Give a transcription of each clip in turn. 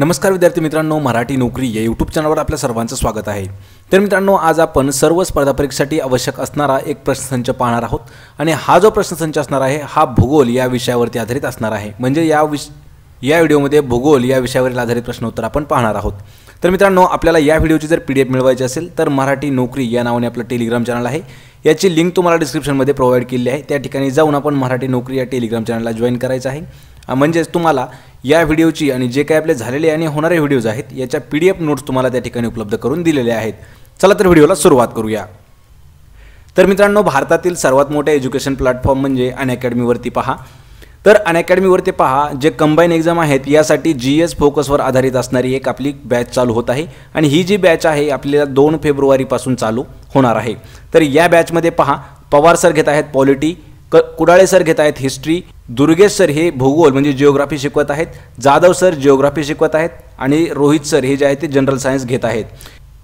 नमस्कार विद्यार्थी मित्रांनो मराठी नोकरी या यूट्यूब चॅनलवर आपल्या सर्वांचं स्वागत आहे तर मित्रांनो आज आपण सर्व स्पर्धा परीक्षेसाठी आवश्यक असणारा एक प्रश्नसंच पाहणार आहोत आणि हा जो प्रश्नसंच असणार आहे हा भूगोल या विषयावरती आधारित असणार आहे म्हणजे या विष या व्हिडिओमध्ये भूगोल या विषयावरील आधारित प्रश्नोत्तर आपण पाहणार आहोत तर मित्रांनो आपल्याला या व्हिडिओची जर पी डी एफ मिळवायची असेल तर मराठी नोकरी या नावाने आपलं टेलिग्राम चॅनल आहे याची लिंक तुम्हाला डिस्क्रिप्शनमध्ये प्रोव्हाइड केली आहे त्या ठिकाणी जाऊन आपण मराठी नोकरी या टेलिग्राम चॅनलला जॉईन करायचं आहे म्हणजेच तुम्हाला या व्हिडिओची आणि जे काही आपले झालेले आणि होणारे व्हिडिओज आहेत याच्या पी डी एफ नोट्स तुम्हाला त्या ठिकाणी उपलब्ध करून दिलेल्या आहेत चला तर व्हिडिओला सुरुवात करूया तर मित्रांनो भारतातील सर्वात मोठे एज्युकेशन प्लॅटफॉर्म म्हणजे अनअकॅडमीवरती पहा तर अनअकॅडमीवरती पहा जे कंबाईन एक्झाम आहेत यासाठी जी एस फोकसवर आधारित असणारी एक आपली बॅच चालू होत आहे आणि ही जी बॅच आहे आपल्याला दोन फेब्रुवारीपासून चालू होणार आहे तर या बॅचमध्ये पहा पवार सर घेत आहेत पॉलिटी क कुडाळे सर घेत आहेत हिस्ट्री दुर्गेश सर हे भूगोल म्हणजे जिओग्राफी शिकवत आहेत जाधव सर जिओग्राफी शिकवत आहेत आणि रोहित सर हे जे आहे ते जनरल सायन्स घेत आहेत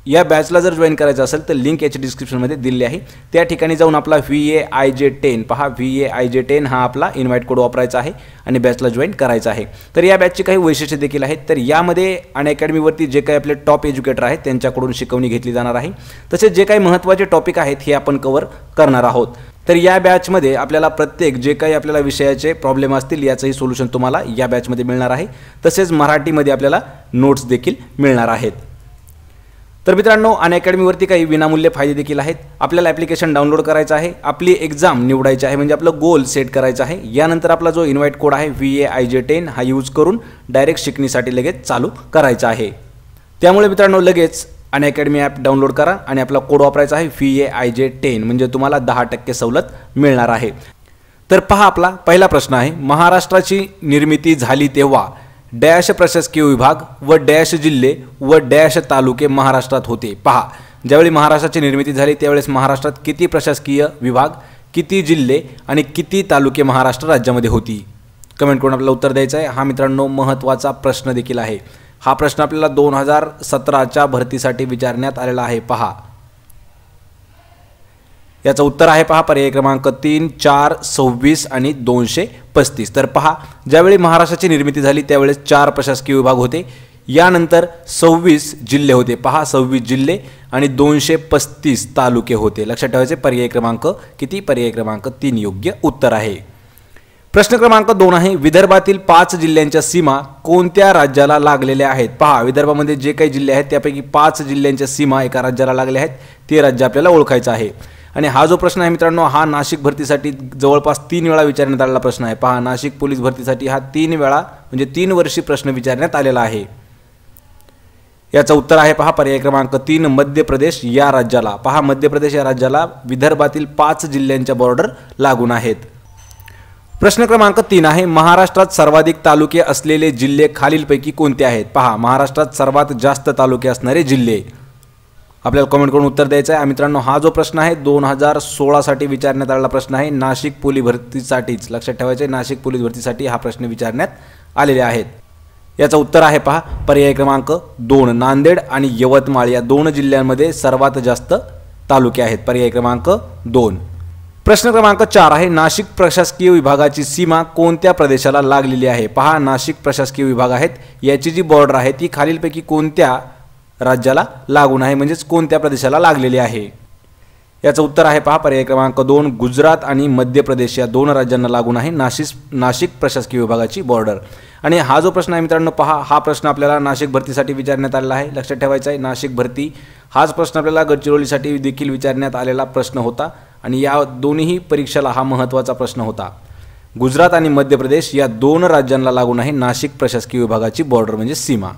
या बॅचला जर जॉईन करायचं असेल तर लिंक याच्या डिस्क्रिप्शनमध्ये दिली आहे त्या ठिकाणी जाऊन आपला V A I J ten पहा V A I J ten हा आपला इन्व्हाइट कोड वापरायचा आहे आणि बॅचला जॉईन करायचा आहे तर या बॅचची काही वैशिष्ट्य देखील आहेत तर यामध्ये आणि अकॅडमीवरती जे काही आपले टॉप एज्युकेटर आहेत त्यांच्याकडून शिकवणी घेतली जाणार आहे तसेच जे काही महत्त्वाचे टॉपिक आहेत हे आपण कवर करणार आहोत तर या बॅचमध्ये आपल्याला प्रत्येक जे काही आपल्याला विषयाचे प्रॉब्लेम असतील याचंही सोल्युशन तुम्हाला या बॅचमध्ये मिळणार आहे तसेच मराठीमध्ये आपल्याला नोट्स देखील मिळणार आहेत तर मित्रांनो अन अकॅडमीवरती काही विनामूल्य फायदे देखील आहेत आपल्याला ॲप्लिकेशन डाउनलोड करायचं आहे आपली एक्झाम निवडायची आहे म्हणजे आपलं गोल सेट करायचं आहे यानंतर आपला जो इन्व्हाइट कोड आहे V A I J ten हा यूज करून डायरेक्ट शिकणीसाठी लगेच चालू करायचा आहे त्यामुळे मित्रांनो लगेच अन अकॅडमी ॲप डाउनलोड करा आणि आपला कोड वापरायचा आहे V A I J ten म्हणजे तुम्हाला दहा टक्के सवलत मिळणार आहे तर पहा आपला पहिला प्रश्न आहे महाराष्ट्राची निर्मिती झाली तेव्हा डॅश प्रशासकीय विभाग व डॅश जिल्हे व डॅश तालुके महाराष्ट्रात होते पहा ज्यावेळी महाराष्ट्राची निर्मिती झाली त्यावेळेस महाराष्ट्रात किती प्रशासकीय विभाग किती जिल्हे आणि किती तालुके महाराष्ट्र राज्यामध्ये होती कमेंट करून आपल्याला उत्तर द्यायचं आहे हा मित्रांनो महत्त्वाचा प्रश्न देखील आहे हा प्रश्न आपल्याला दोन हजार सतराच्या भरतीसाठी विचारण्यात आलेला आहे पहा याचं उत्तर आहे पहा पर्याय क्रमांक तीन चार सव्वीस आणि दोनशे पस्तीस तर पहा ज्यावेळी महाराष्ट्राची निर्मिती झाली त्यावेळेस चार प्रशासकीय विभाग होते यानंतर सव्वीस जिल्हे होते पहा सव्वीस जिल्हे आणि दोनशे पस्तीस तालुके होते लक्षात ठेवायचे पर्याय क्रमांक किती पर्याय क्रमांक तीन योग्य उत्तर आहे प्रश्न क्रमांक दोन आहे विदर्भातील पाच जिल्ह्यांच्या सीमा कोणत्या राज्याला लागलेल्या आहेत पहा विदर्भामध्ये जे काही जिल्हे आहेत त्यापैकी पाच जिल्ह्यांच्या सीमा एका राज्याला लागल्या आहेत ते राज्य आपल्याला ओळखायचं आहे आणि हा जो प्रश्न आहे मित्रांनो हा नाशिक भरतीसाठी जवळपास तीन वेळा विचारण्यात आलेला प्रश्न आहे पहा नाशिक पोलीस भरतीसाठी हा तीन वेळा म्हणजे तीन वर्षी प्रश्न विचारण्यात आलेला आहे याचं उत्तर आहे पहा पर्याय क्रमांक तीन मध्य प्रदेश या राज्याला पहा मध्य प्रदेश या राज्याला विदर्भातील पाच जिल्ह्यांच्या बॉर्डर लागून आहेत प्रश्न क्रमांक तीन आहे महाराष्ट्रात सर्वाधिक तालुके असलेले जिल्हे खालीलपैकी कोणते आहेत पहा महाराष्ट्रात सर्वात जास्त तालुके असणारे जिल्हे आपल्याला कमेंट करून उत्तर द्यायचं आहे मित्रांनो हा जो प्रश्न आहे दोन हजार सोळासाठी विचारण्यात आलेला प्रश्न आहे नाशिक पोलीस भरतीसाठीच लक्षात ठेवायचे नाशिक पोलीस भरतीसाठी हा प्रश्न विचारण्यात आलेले आहेत याचं उत्तर आहे पहा पर्याय क्रमांक दोन नांदेड आणि यवतमाळ या दोन जिल्ह्यांमध्ये सर्वात जास्त तालुके आहेत पर्याय क्रमांक दोन प्रश्न क्रमांक चार आहे नाशिक प्रशासकीय विभागाची सीमा कोणत्या प्रदेशाला लागलेली आहे पहा नाशिक प्रशासकीय विभाग आहेत याची जी बॉर्डर आहे ती खालीलपैकी कोणत्या राज्याला लागून आहे म्हणजेच कोणत्या प्रदेशाला लागलेली आहे याचं उत्तर आहे पहा पर्याय क्रमांक दोन गुजरात आणि मध्य प्रदेश या दोन राज्यांना लागून आहे नाशिक नाशिक प्रशासकीय विभागाची बॉर्डर आणि हा जो प्रश्न आहे मित्रांनो पहा हा प्रश्न आपल्याला नाशिक भरतीसाठी विचारण्यात आलेला आहे लक्षात ठेवायचा आहे नाशिक भरती हाच प्रश्न आपल्याला गडचिरोलीसाठी देखील विचारण्यात आलेला प्रश्न होता आणि या दोन्ही परीक्षेला हा महत्त्वाचा प्रश्न होता गुजरात आणि मध्य प्रदेश या दोन राज्यांना लागून आहे नाशिक प्रशासकीय विभागाची बॉर्डर म्हणजे सीमा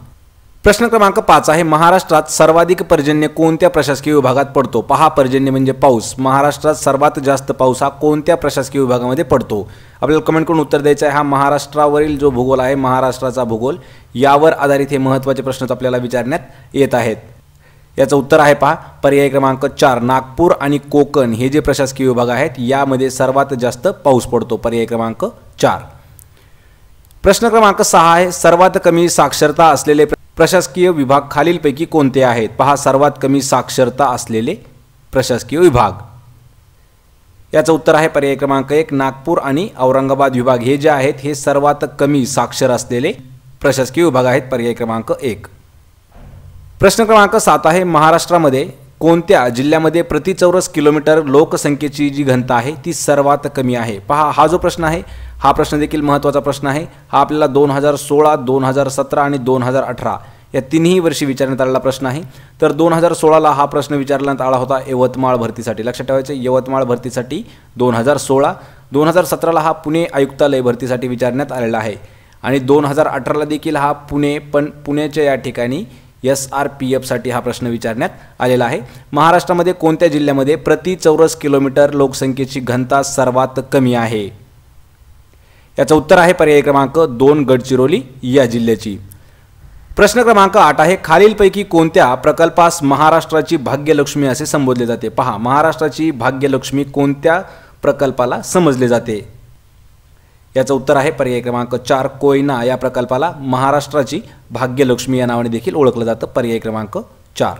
प्रश्न क्रमांक पाच आहे महाराष्ट्रात सर्वाधिक पर्जन्य कोणत्या प्रशासकीय विभागात पडतो पहा पर्जन्य म्हणजे पाऊस महाराष्ट्रात सर्वात जास्त पाऊस हा कोणत्या प्रशासकीय विभागामध्ये पडतो आपल्याला कमेंट करून उत्तर द्यायचं आहे हा महाराष्ट्रावरील जो भूगोल आहे महाराष्ट्राचा भूगोल यावर आधारित हे महत्त्वाचे प्रश्न आपल्याला विचारण्यात येत आहेत याचं उत्तर आहे पहा पर्याय क्रमांक चार नागपूर आणि कोकण हे जे प्रशासकीय विभाग आहेत यामध्ये सर्वात जास्त पाऊस पडतो पर्याय क्रमांक चार प्रश्न क्रमांक सहा आहे सर्वात कमी साक्षरता असलेले प्रशासकीय विभाग खालीलपैकी कोणते आहेत पहा सर्वात कमी साक्षरता असलेले प्रशासकीय विभाग याचं उत्तर आहे पर्याय क्रमांक एक नागपूर आणि औरंगाबाद विभाग हे जे आहेत हे सर्वात कमी साक्षर असलेले प्रशासकीय विभाग आहेत पर्याय क्रमांक एक प्रश्न क्रमांक सात आहे महाराष्ट्रामध्ये कोणत्या जिल्ह्यामध्ये प्रति चौरस किलोमीटर लोकसंख्येची जी घनता आहे ती सर्वात कमी आहे पहा हा जो प्रश्न आहे हा प्रश्न देखील महत्त्वाचा प्रश्न आहे हा आपल्याला दोन हजार सोळा दोन हजार सतरा आणि दोन हजार अठरा या तिन्ही वर्षी विचारण्यात आलेला प्रश्न आहे तर दोन हजार सोळाला हा प्रश्न विचारण्यात आला होता यवतमाळ भरतीसाठी लक्षात ठेवायचं यवतमाळ भरतीसाठी दोन हजार सोळा दोन हजार सतराला हा पुणे आयुक्तालय भरतीसाठी विचारण्यात आलेला आहे आणि दोन हजार अठराला देखील हा पुणे पण पुण्याच्या या ठिकाणी एस आर पी एफसाठी हा प्रश्न विचारण्यात आलेला आहे महाराष्ट्रामध्ये कोणत्या जिल्ह्यामध्ये प्रति चौरस किलोमीटर लोकसंख्येची घनता सर्वात कमी आहे याचं उत्तर आहे पर्याय क्रमांक दोन गडचिरोली या जिल्ह्याची प्रश्न क्रमांक आठ आहे खालीलपैकी कोणत्या प्रकल्पास महाराष्ट्राची भाग्यलक्ष्मी असे संबोधले जाते पहा महाराष्ट्राची भाग्यलक्ष्मी कोणत्या प्रकल्पाला समजले जाते याचं उत्तर आहे पर्याय क्रमांक चार कोयना या प्रकल्पाला महाराष्ट्राची भाग्यलक्ष्मी या नावाने देखील ओळखलं जातं पर्याय क्रमांक चार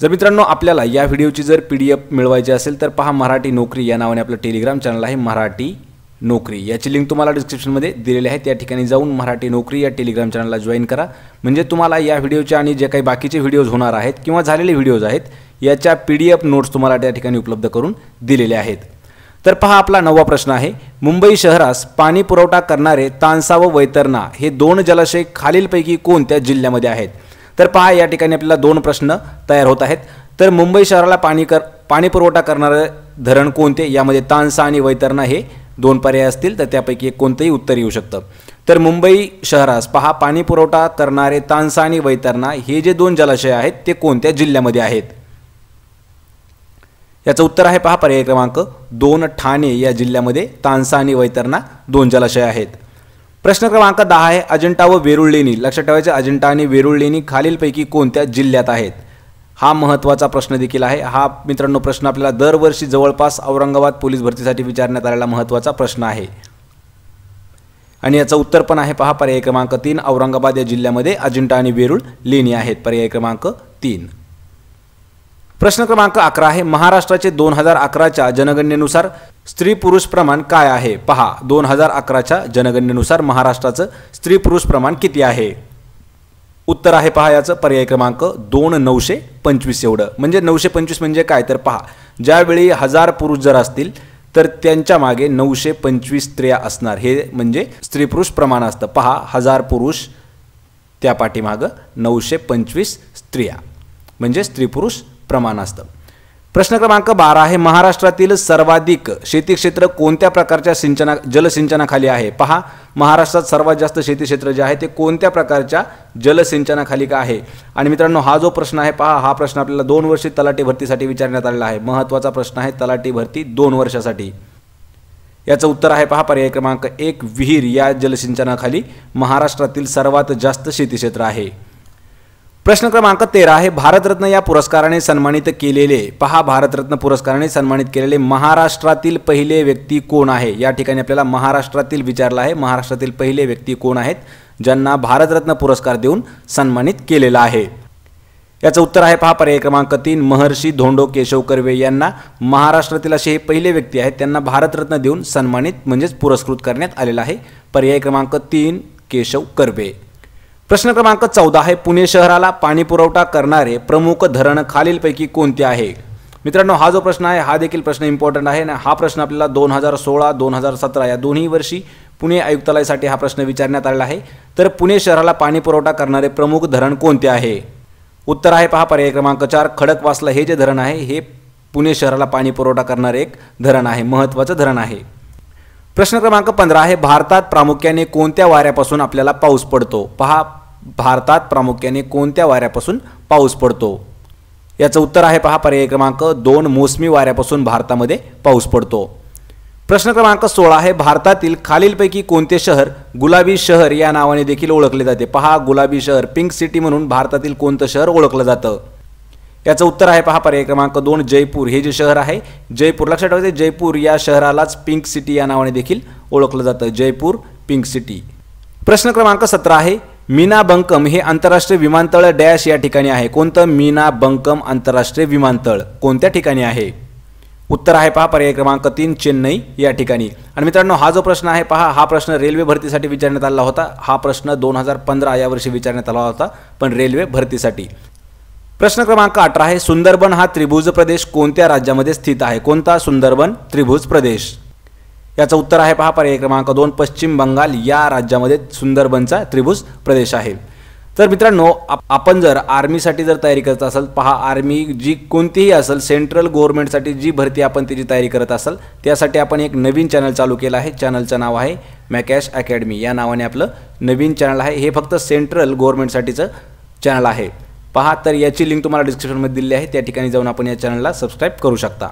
जर मित्रांनो आपल्याला या व्हिडिओची जर पी डी एफ मिळवायची असेल तर पहा मराठी नोकरी या नावाने आपलं टेलिग्राम चॅनल आहे मराठी नोकरी याची लिंक तुम्हाला डिस्क्रिप्शनमध्ये दिलेली आहे त्या ठिकाणी जाऊन मराठी नोकरी या टेलिग्राम चॅनलला जॉईन करा म्हणजे तुम्हाला या व्हिडिओचे आणि जे काही बाकीचे व्हिडिओज होणार आहेत किंवा झालेले व्हिडिओज आहेत याच्या पी डी एफ नोट्स तुम्हाला त्या ठिकाणी उपलब्ध करून दिलेल्या आहेत तर पहा आपला नववा प्रश्न आहे मुंबई शहरास पाणी पुरवठा करणारे तानसा व वैतरणा हे दोन जलाशय खालीलपैकी कोणत्या जिल्ह्यामध्ये आहेत तर पहा या ठिकाणी आपल्याला दोन प्रश्न तयार होत आहेत तर मुंबई शहराला पाणी कर पाणी पुरवठा करणारे धरण कोणते यामध्ये तानसा आणि वैतरणा हे दोन पर्याय असतील तर त्यापैकी एक कोणतंही उत्तर येऊ शकतं तर मुंबई शहरास पहा पाणी पुरवठा करणारे तानसा आणि वैतरणा हे जे दोन जलाशय आहेत ते कोणत्या जिल्ह्यामध्ये आहेत याचं उत्तर आहे पहा पर्याय क्रमांक दोन ठाणे या जिल्ह्यामध्ये तानसा आणि वैतरणा दोन जलाशय आहेत प्रश्न क्रमांक दहा आहे अजिंठा व वेरुळ लेणी लक्षात ठेवायचे अजिंठा आणि वेरुळ लेणी खालीलपैकी कोणत्या जिल्ह्यात आहेत हा महत्त्वाचा प्रश्न देखील आहे हा मित्रांनो प्रश्न आपल्याला दरवर्षी जवळपास औरंगाबाद पोलीस भरतीसाठी विचारण्यात आलेला महत्त्वाचा प्रश्न आहे आणि याचं उत्तर पण आहे पहा पर्याय क्रमांक तीन औरंगाबाद या जिल्ह्यामध्ये अजिंठा आणि वेरुळ लेणी आहेत पर्याय क्रमांक तीन प्रश्न क्रमांक अकरा आहे महाराष्ट्राचे दोन हजार अकराच्या जनगणनेनुसार स्त्री पुरुष प्रमाण काय आहे पहा दोन हजार अकराच्या जनगणनेनुसार महाराष्ट्राचं स्त्री पुरुष प्रमाण किती आहे उत्तर आहे पहा याचं पर्याय क्रमांक दोन नऊशे पंचवीस एवढं म्हणजे नऊशे पंचवीस म्हणजे काय तर पहा ज्यावेळी हजार पुरुष जर असतील तर त्यांच्या मागे नऊशे पंचवीस स्त्रिया असणार हे म्हणजे स्त्री पुरुष प्रमाण असतं पहा हजार पुरुष त्या पाठीमागं नऊशे पंचवीस स्त्रिया म्हणजे स्त्री पुरुष प्रमाण असतं प्रश्न क्रमांक बारा आहे महाराष्ट्रातील सर्वाधिक शेती क्षेत्र कोणत्या प्रकारच्या सिंचना जलसिंचनाखाली आहे पहा महाराष्ट्रात सर्वात जास्त शेती क्षेत्र जे आहे ते कोणत्या प्रकारच्या जलसिंचनाखाली का आहे आणि मित्रांनो हा जो प्रश्न आहे पहा हा प्रश्न आपल्याला दोन वर्षी तलाठी भरतीसाठी विचारण्यात आलेला आहे महत्त्वाचा प्रश्न आहे तलाठी भरती दोन वर्षासाठी याचं उत्तर आहे पहा पर्याय क्रमांक एक विहीर या जलसिंचनाखाली महाराष्ट्रातील सर्वात जास्त शेती क्षेत्र आहे प्रश्न क्रमांक तेरा हे भारतरत्न या पुरस्काराने सन्मानित केलेले पहा भारतरत्न पुरस्काराने सन्मानित केलेले महाराष्ट्रातील पहिले व्यक्ती कोण आहे या ठिकाणी आपल्याला महाराष्ट्रातील विचारला आहे महाराष्ट्रातील पहिले व्यक्ती कोण आहेत ज्यांना भारतरत्न पुरस्कार देऊन सन्मानित केलेला आहे याचं उत्तर आहे पहा पर्याय क्रमांक तीन महर्षी धोंडो केशव कर्वे यांना महाराष्ट्रातील असे हे पहिले व्यक्ती आहेत त्यांना भारतरत्न देऊन सन्मानित म्हणजेच पुरस्कृत करण्यात आलेला आहे पर्याय क्रमांक तीन केशव कर्वे प्रश्न क्रमांक चौदा आहे पुणे शहराला पाणीपुरवठा करणारे प्रमुख धरण खालीलपैकी कोणते आहे मित्रांनो हा जो प्रश्न आहे हा देखील प्रश्न इम्पॉर्टंट आहे ना हा प्रश्न आपल्याला दोन हजार सोळा दोन हजार सतरा या दोन्ही वर्षी पुणे आयुक्तालयासाठी हा प्रश्न विचारण्यात आलेला आहे तर पुणे शहराला पाणीपुरवठा करणारे प्रमुख धरण कोणते आहे उत्तर आहे पहा पर्याय क्रमांक चार खडकवासला हे जे धरण आहे हे पुणे शहराला पाणी पुरवठा करणारे एक धरण आहे महत्त्वाचं धरण आहे प्रश्न क्रमांक पंधरा आहे भारतात प्रामुख्याने कोणत्या वाऱ्यापासून आपल्याला पाऊस पडतो पहा भारतात प्रामुख्याने कोणत्या वाऱ्यापासून पाऊस पडतो याचं उत्तर आहे पहा पर्याय क्रमांक दोन मोसमी वाऱ्यापासून भारतामध्ये पाऊस पडतो प्रश्न क्रमांक सोळा आहे भारतातील खालीलपैकी कोणते शहर गुलाबी शहर या नावाने देखील ओळखले जाते पहा गुलाबी शहर पिंक सिटी म्हणून भारतातील कोणतं शहर ओळखलं जातं याचं उत्तर आहे पहा पर्याय क्रमांक दोन जयपूर हे जे शहर आहे जयपूर लक्षात ठेवायचं जयपूर या शहरालाच पिंक सिटी या नावाने देखील ओळखलं जातं जयपूर पिंक सिटी प्रश्न क्रमांक सतरा आहे मीना बंकम हे आंतरराष्ट्रीय विमानतळ डॅश या ठिकाणी आहे कोणतं मीना बंकम आंतरराष्ट्रीय विमानतळ कोणत्या ठिकाणी आहे उत्तर आहे पहा पर्याय क्रमांक तीन चेन्नई या ठिकाणी आणि मित्रांनो हा जो प्रश्न आहे पहा हा प्रश्न रेल्वे भरतीसाठी विचारण्यात आला होता हा प्रश्न दोन हजार पंधरा या वर्षी विचारण्यात आला होता पण रेल्वे भरतीसाठी प्रश्न क्रमांक अठरा आहे सुंदरबन हा त्रिभुज प्रदेश कोणत्या राज्यामध्ये स्थित आहे कोणता सुंदरबन त्रिभुज प्रदेश याचं उत्तर आहे पहा पर्याय क्रमांक दोन पश्चिम बंगाल या राज्यामध्ये सुंदरबनचा त्रिभुज प्रदेश आहे तर मित्रांनो आपण जर आर्मीसाठी जर तयारी करत असाल पहा आर्मी जी कोणतीही असेल सेंट्रल गव्हर्नमेंटसाठी जी भरती आपण त्याची तयारी करत असाल त्यासाठी आपण एक नवीन चॅनल चालू केलं आहे चॅनलचं नाव आहे मॅकॅश अकॅडमी या नावाने आपलं नवीन चॅनल आहे हे फक्त सेंट्रल गव्हर्नमेंटसाठीचं चॅनल आहे पहा तर याची लिंक तुम्हाला डिस्क्रिप्शनमध्ये दिली आहे त्या ठिकाणी जाऊन आपण या चॅनलला सबस्क्राईब करू शकता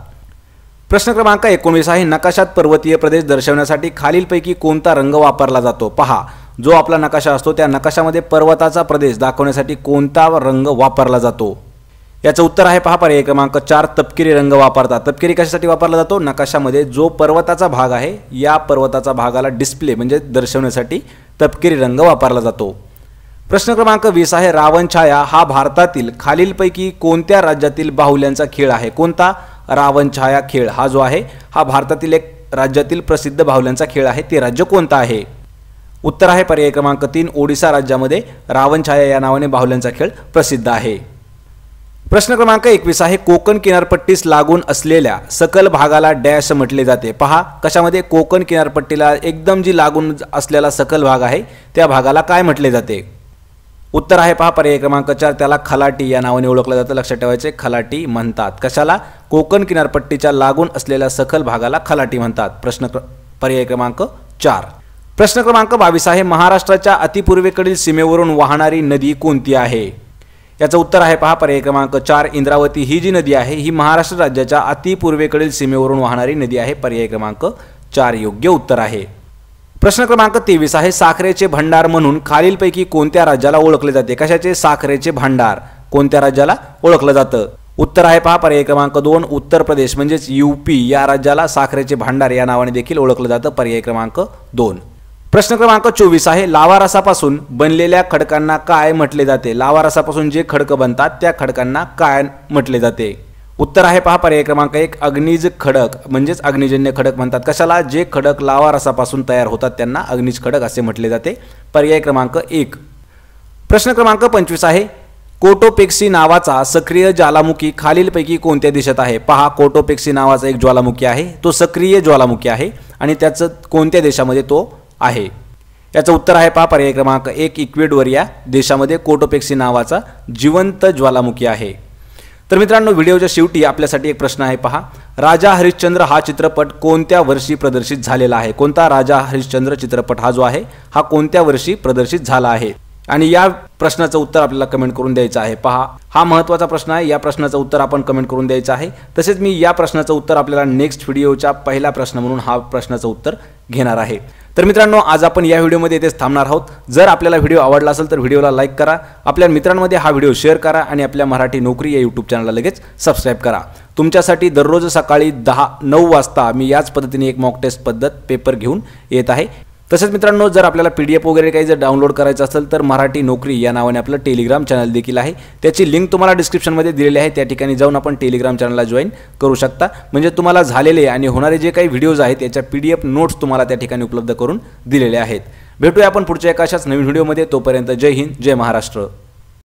प्रश्न क्रमांक एकोणीस आहे नकाशात पर्वतीय प्रदेश दर्शवण्यासाठी खालीलपैकी कोणता रंग वापरला जातो पहा जो आपला नकाशा असतो त्या नकाशामध्ये पर्वताचा प्रदेश दाखवण्यासाठी कोणता रंग वापरला जातो याचं उत्तर आहे पहा पर्याय क्रमांक चार तपकिरी रंग वापरतात तपकिरी कशासाठी वापरला जातो नकाशामध्ये जो पर्वताचा भाग आहे या पर्वताचा भागाला डिस्प्ले म्हणजे दर्शवण्यासाठी तपकिरी रंग वापरला जातो प्रश्न क्रमांक वीस आहे रावण छाया हा भारतातील खालीलपैकी कोणत्या राज्यातील बाहुल्यांचा खेळ आहे कोणता रावण छाया खेळ हा जो आहे हा भारतातील एक राज्यातील प्रसिद्ध बाहुल्यांचा खेळ आहे ते राज्य कोणतं आहे उत्तर आहे पर्याय क्रमांक तीन ओडिसा राज्यामध्ये रावण छाया या नावाने बाहुल्यांचा खेळ प्रसिद्ध आहे प्रश्न क्रमांक एकवीस आहे कोकण किनारपट्टीस लागून असलेल्या सकल भागाला डॅश म्हटले जाते पहा कशामध्ये कोकण किनारपट्टीला एकदम जी लागून असलेला सकल भाग आहे त्या भागाला काय म्हटले जाते उत्तर आहे पहा पर्याय क्रमांक चार त्याला खलाटी या नावाने ओळखलं जातं लक्षात ठेवायचे खलाटी म्हणतात कशाला कोकण किनारपट्टीच्या लागून असलेल्या सखल भागाला खलाटी म्हणतात प्रश्न पर्याय क्रमांक चार प्रश्न क्रमांक बावीस आहे महाराष्ट्राच्या अतिपूर्वेकडील सीमेवरून वाहणारी नदी कोणती आहे याचं उत्तर आहे पहा पर्याय क्रमांक चार इंद्रावती ही जी नदी आहे ही महाराष्ट्र राज्याच्या अतिपूर्वेकडील सीमेवरून वाहणारी नदी आहे पर्याय क्रमांक चार योग्य उत्तर आहे प्रश्न क्रमांक तेवीस आहे साखरेचे भंडार म्हणून खालीलपैकी कोणत्या राज्याला ओळखले जाते कशाचे साखरेचे भांडार कोणत्या राज्याला ओळखलं जातं उत्तर आहे पहा पर्याय क्रमांक दोन उत्तर प्रदेश म्हणजेच यूपी या राज्याला साखरेचे भांडार या नावाने देखील ओळखलं जातं पर्याय क्रमांक दोन प्रश्न क्रमांक चोवीस आहे लावारसापासून बनलेल्या खडकांना काय म्हटले जाते लावारसापासून जे खडकं बनतात त्या खडकांना काय म्हटले जाते उत्तर आहे पहा पर्याय क्रमांक एक अग्निज खडक म्हणजेच अग्निजन्य खडक म्हणतात कशाला जे खडक लावा रसापासून तयार होतात त्यांना अग्निज खडक असे म्हटले जाते पर्याय क्रमांक एक प्रश्न क्रमांक पंचवीस आहे कोटोपेक्सी नावाचा सक्रिय ज्वालामुखी खालीलपैकी कोणत्या देशात आहे पहा कोटोपेक्सी नावाचा एक ज्वालामुखी आहे तो सक्रिय ज्वालामुखी आहे आणि त्याचं कोणत्या देशामध्ये तो आहे याचं उत्तर आहे पहा पर्याय क्रमांक एक इक्वेडवर या देशामध्ये कोटोपेक्सी नावाचा जिवंत ज्वालामुखी आहे तर मित्रांनो व्हिडिओच्या शेवटी आपल्यासाठी एक प्रश्न आहे पहा राजा हरिश्चंद्र हा चित्रपट कोणत्या वर्षी प्रदर्शित झालेला आहे कोणता राजा हरिश्चंद्र चित्रपट हा जो आहे हा कोणत्या वर्षी प्रदर्शित झाला आहे आणि या प्रश्नाचं उत्तर आपल्याला कमेंट करून द्यायचं आहे पहा हा महत्त्वाचा प्रश्न आहे या प्रश्नाचं उत्तर आपण कमेंट करून द्यायचं आहे तसेच मी या प्रश्नाचं उत्तर आपल्याला नेक्स्ट व्हिडिओच्या पहिला प्रश्न म्हणून हा प्रश्नाचं उत्तर घेणार आहे तर मित्रांनो आज आपण या व्हिडिओमध्ये येथेच थांबणार आहोत जर आपल्याला व्हिडिओ आवडला असेल तर व्हिडिओला लाईक करा आपल्या मित्रांमध्ये हा व्हिडिओ शेअर करा आणि आपल्या मराठी नोकरी या यूट्यूब चॅनलला लगेच सबस्क्राईब करा तुमच्यासाठी दररोज सकाळी दहा नऊ वाजता मी याच पद्धतीने एक मॉक टेस्ट पद्धत पेपर घेऊन येत आहे तसेच मित्रांनो जर आपल्याला पी डी एफ वगैरे काही जर डाउनलोड करायचं असेल तर मराठी नोकरी या नावाने आपलं टेलिग्राम चॅनल देखील आहे त्याची लिंक तुम्हाला डिस्क्रिप्शनमध्ये दिलेली आहे त्या ठिकाणी जाऊन आपण टेलिग्राम चॅनलला जॉईन करू शकता म्हणजे तुम्हाला झालेले आणि होणारे जे काही व्हिडिओज आहेत याच्या पी डी एफ नोट्स तुम्हाला त्या ठिकाणी उपलब्ध करून दिलेले आहेत भेटूया आपण पुढच्या एका अशाच नवीन व्हिडिओमध्ये तोपर्यंत जय हिंद जय महाराष्ट्र